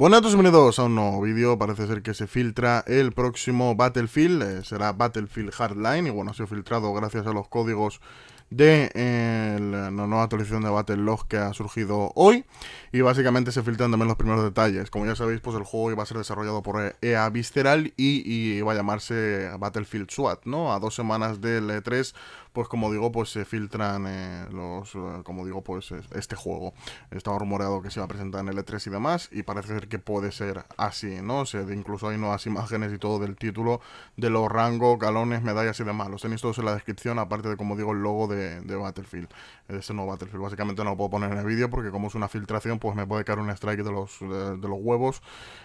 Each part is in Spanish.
Buenas bienvenidos a un nuevo vídeo, parece ser que se filtra el próximo Battlefield, eh, será Battlefield Hardline y bueno, ha sido filtrado gracias a los códigos de la nueva actualización de Battle Log que ha surgido hoy y básicamente se filtran también los primeros detalles. Como ya sabéis, pues el juego iba a ser desarrollado por EA Visceral y, y iba a llamarse Battlefield SWAT, ¿no? A dos semanas del E3, pues como digo, pues se filtran eh, los, eh, como digo, pues este juego. Estaba rumoreado que se iba a presentar en el E3 y demás y parece ser que puede ser así, ¿no? sé incluso hay nuevas imágenes y todo del título, de los rangos, galones, medallas y demás. Los tenéis todos en la descripción, aparte de, como digo, el logo de, Battlefield, de este nuevo Battlefield. Básicamente no lo puedo poner en el vídeo porque como es una filtración, pues me puede caer un strike de los, de, los huevos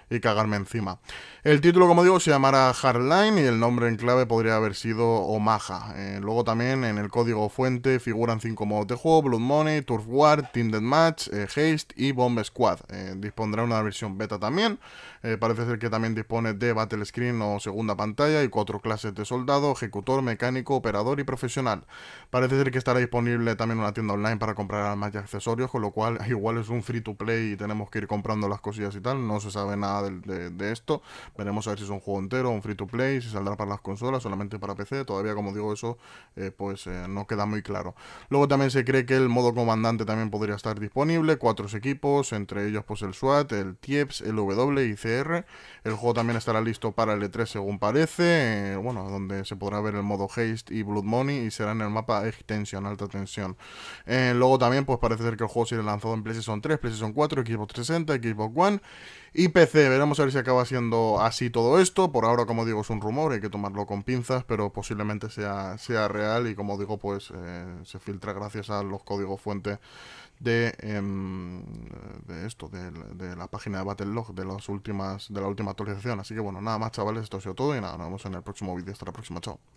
y cagarme encima. El título, como digo, se llamará Hardline y el nombre en clave podría haber sido Omaha. Eh, luego también en el código fuente figuran cinco modos de juego, Blood Money, Turf War, Team Match, eh, Haste y Bomb Squad. Eh, dispondrá una versión beta también. Eh, parece ser que también dispone de Battle Screen o segunda pantalla y cuatro clases de soldado, ejecutor, mecánico, operador y profesional. Parece ser que estará disponible también una tienda online para comprar armas y accesorios, con lo cual igual es un free to play y tenemos que ir comprando las cosillas y tal. No se sabe nada de, esto. Veremos a ver si es un juego entero, un free to play, si saldrá para las consolas, solamente para PC. Todavía, como digo, eso eh, pues eh, no queda muy claro. Luego también se cree que el modo comandante también podría estar disponible. Cuatro equipos, entre ellos pues el SWAT, el TIE W y CR El juego también estará listo para el E3 según parece, eh, bueno, donde se podrá ver el modo Haste y Blood Money y será en el mapa extensión, alta tensión. Eh, luego también pues parece ser que el juego será lanzado en PlayStation 3, PlayStation 4, Xbox 360, Xbox One y PC. Veremos a ver si acaba siendo así todo esto. Por ahora, como digo, es un rumor, hay que tomarlo con pinzas, pero posiblemente sea, sea real y como digo, pues eh, se filtra gracias a los códigos fuente de, em, esto, de, de la página Battlelog de las últimas de la última actualización. Así que bueno, nada más chavales, esto ha sido todo y nada, nos vemos en el próximo vídeo. Hasta la próxima, chao.